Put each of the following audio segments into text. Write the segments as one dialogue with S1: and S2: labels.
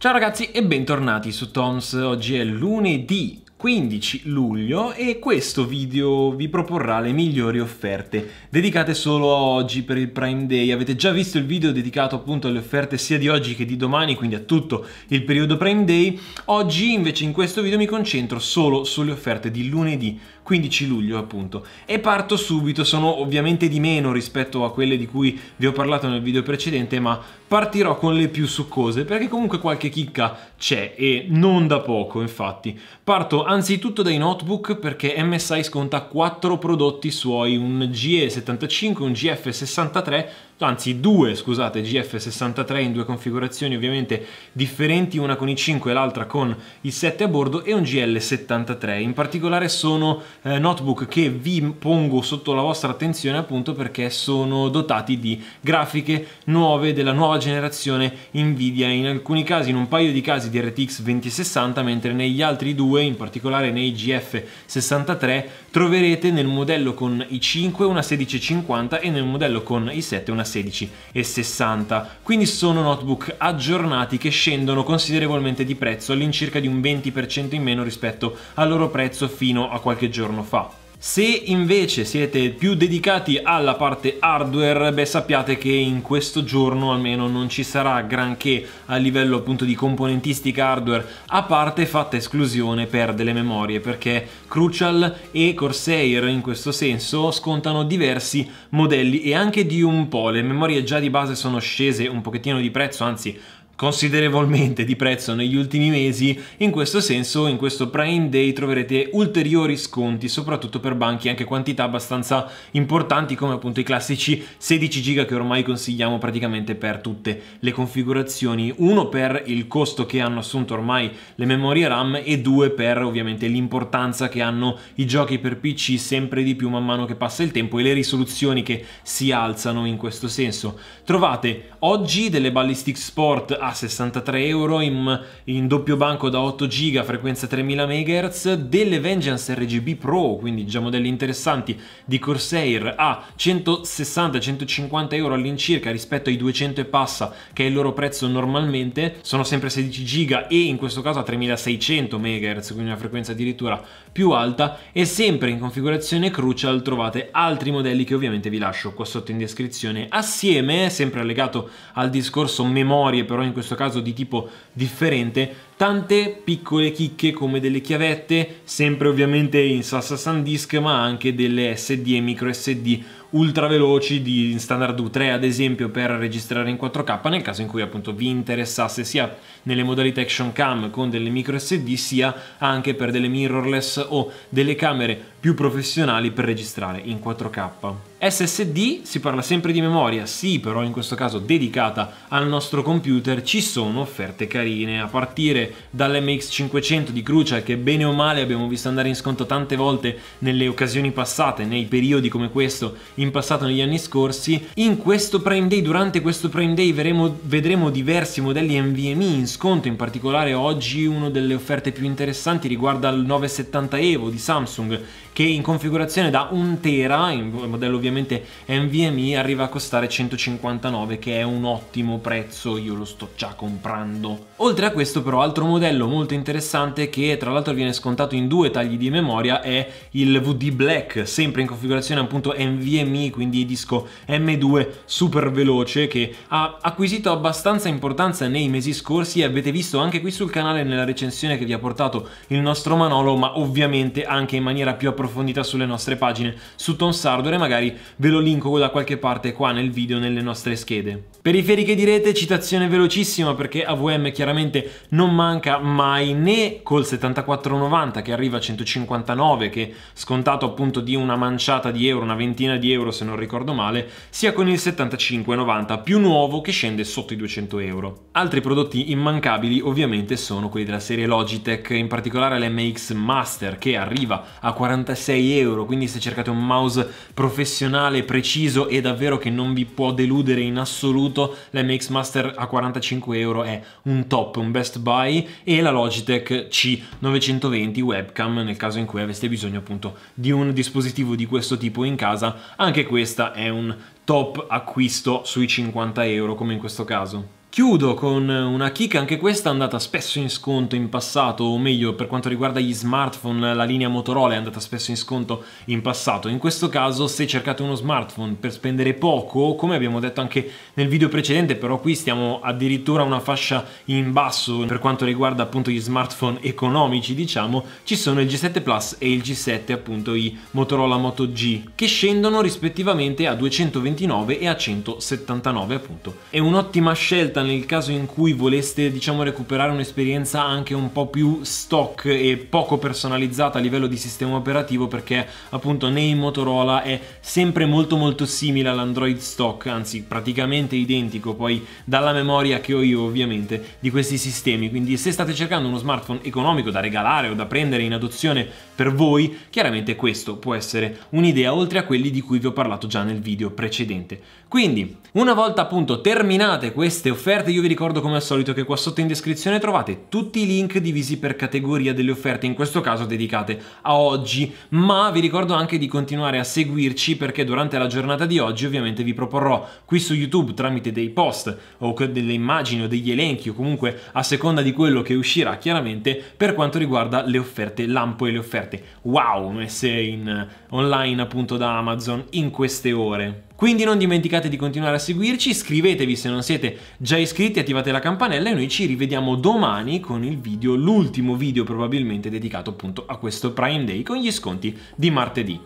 S1: Ciao ragazzi e bentornati su Toms, oggi è lunedì 15 luglio e questo video vi proporrà le migliori offerte dedicate solo a oggi per il Prime Day. Avete già visto il video dedicato appunto alle offerte sia di oggi che di domani, quindi a tutto il periodo Prime Day. Oggi invece in questo video mi concentro solo sulle offerte di lunedì, 15 luglio appunto e parto subito sono ovviamente di meno rispetto a quelle di cui vi ho parlato nel video precedente ma partirò con le più succose perché comunque qualche chicca c'è e non da poco infatti parto anzitutto dai notebook perché MSI sconta 4 prodotti suoi un GE75 un GF63 anzi due scusate GF63 in due configurazioni ovviamente differenti una con i 5 e l'altra con i 7 a bordo e un GL73 in particolare sono eh, notebook che vi pongo sotto la vostra attenzione appunto perché sono dotati di grafiche nuove della nuova generazione Nvidia, in alcuni casi, in un paio di casi di RTX 2060, mentre negli altri due, in particolare nei GF 63, troverete nel modello con i 5 una 1650 e nel modello con i 7 una 1660. Quindi sono notebook aggiornati che scendono considerevolmente di prezzo, all'incirca di un 20% in meno rispetto al loro prezzo fino a qualche giorno giorno fa. Se invece siete più dedicati alla parte hardware, beh sappiate che in questo giorno almeno non ci sarà granché a livello appunto di componentistica hardware, a parte fatta esclusione per delle memorie, perché Crucial e Corsair in questo senso scontano diversi modelli e anche di un po'. Le memorie già di base sono scese un pochettino di prezzo, anzi considerevolmente di prezzo negli ultimi mesi, in questo senso in questo Prime Day troverete ulteriori sconti, soprattutto per banchi anche quantità abbastanza importanti come appunto i classici 16 giga che ormai consigliamo praticamente per tutte le configurazioni, uno per il costo che hanno assunto ormai le memorie RAM e due per ovviamente l'importanza che hanno i giochi per PC sempre di più man mano che passa il tempo e le risoluzioni che si alzano in questo senso. Trovate oggi delle Ballistic Sport a 63 euro in, in doppio banco da 8 giga frequenza 3000 MHz, delle Vengeance RGB Pro, quindi già modelli diciamo interessanti, di Corsair a 160-150 euro all'incirca rispetto ai 200 e passa che è il loro prezzo normalmente, sono sempre 16 giga e in questo caso a 3600 MHz, quindi una frequenza addirittura più alta e sempre in configurazione Crucial trovate altri modelli che ovviamente vi lascio qua sotto in descrizione assieme, sempre legato al discorso memorie però in questo caso di tipo differente tante piccole chicche come delle chiavette, sempre ovviamente in salsa SanDisk, ma anche delle SD e micro SD ultra veloci di standard U3 ad esempio per registrare in 4K nel caso in cui appunto vi interessasse sia nelle modalità action cam con delle micro SD sia anche per delle mirrorless o delle camere più professionali per registrare in 4K. SSD si parla sempre di memoria, sì però in questo caso dedicata al nostro computer ci sono offerte carine a partire differente dall'MX500 di Crucial che bene o male abbiamo visto andare in sconto tante volte nelle occasioni passate, nei periodi come questo in passato negli anni scorsi. In questo Prime Day, durante questo Prime Day vedremo, vedremo diversi modelli NVMe in sconto, in particolare oggi una delle offerte più interessanti riguarda il 970 Evo di Samsung che in configurazione da 1 tera, il modello ovviamente NVMe, arriva a costare 159 che è un ottimo prezzo, io lo sto già comprando. Oltre a questo però altro altro modello molto interessante che tra l'altro viene scontato in due tagli di memoria è il VD Black, sempre in configurazione appunto NVMe, quindi disco M2 super veloce che ha acquisito abbastanza importanza nei mesi scorsi e avete visto anche qui sul canale nella recensione che vi ha portato il nostro Manolo, ma ovviamente anche in maniera più approfondita sulle nostre pagine su Tons Hardware, magari ve lo linko da qualche parte qua nel video nelle nostre schede. Periferiche di rete, citazione velocissima perché AVM chiaramente non manca manca mai né col 74,90 che arriva a 159 che scontato appunto di una manciata di euro, una ventina di euro se non ricordo male, sia con il 75,90 più nuovo che scende sotto i 200 euro. Altri prodotti immancabili ovviamente sono quelli della serie Logitech, in particolare l'MX Master che arriva a 46 euro, quindi se cercate un mouse professionale, preciso e davvero che non vi può deludere in assoluto, l'MX Master a 45 euro è un top, un best buy Wi-Fi e la Logitech C920 webcam nel caso in cui aveste bisogno appunto di un dispositivo di questo tipo in casa. Anche questa è un top acquisto sui 50 euro come in questo caso. Chiudo con una chicca, anche questa è andata spesso in sconto in passato, o meglio per quanto riguarda gli smartphone la linea Motorola è andata spesso in sconto in passato. In questo caso se cercate uno smartphone per spendere poco, come abbiamo detto anche nel video precedente, però qui stiamo addirittura una fascia in basso per quanto riguarda appunto gli smartphone economici diciamo, ci sono il G7 Plus e il G7 appunto i Motorola Moto G che scendono rispettivamente a 229 e a 179 appunto. È un'ottima scelta nel caso in cui voleste diciamo recuperare un'esperienza anche un po' più stock e poco personalizzata a livello di sistema operativo perché appunto nei Motorola è sempre molto molto simile all'Android stock, anzi praticamente identico poi dalla memoria che ho io ovviamente di questi sistemi, quindi se state cercando uno smartphone economico da regalare o da prendere in adozione per voi, chiaramente questo può essere un'idea oltre a quelli di cui vi ho parlato già nel video precedente. Quindi una volta appunto terminate queste offerte offerte io vi ricordo come al solito che qua sotto in descrizione trovate tutti i link divisi per categoria delle offerte, in questo caso dedicate a oggi, ma vi ricordo anche di continuare a seguirci perché durante la giornata di oggi ovviamente vi proporrò qui su YouTube tramite dei post o delle immagini o degli elenchi o comunque a seconda di quello che uscirà chiaramente per quanto riguarda le offerte lampo e le offerte wow messe in online appunto da Amazon in queste ore. Quindi non dimenticate di continuare a seguirci, iscrivetevi se non siete già iscritti, attivate la campanella e noi ci rivediamo domani con il video, l'ultimo video probabilmente dedicato appunto a questo Prime Day con gli sconti di martedì.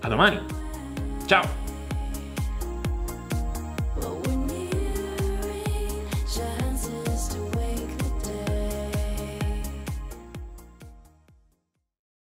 S1: A domani! Ciao!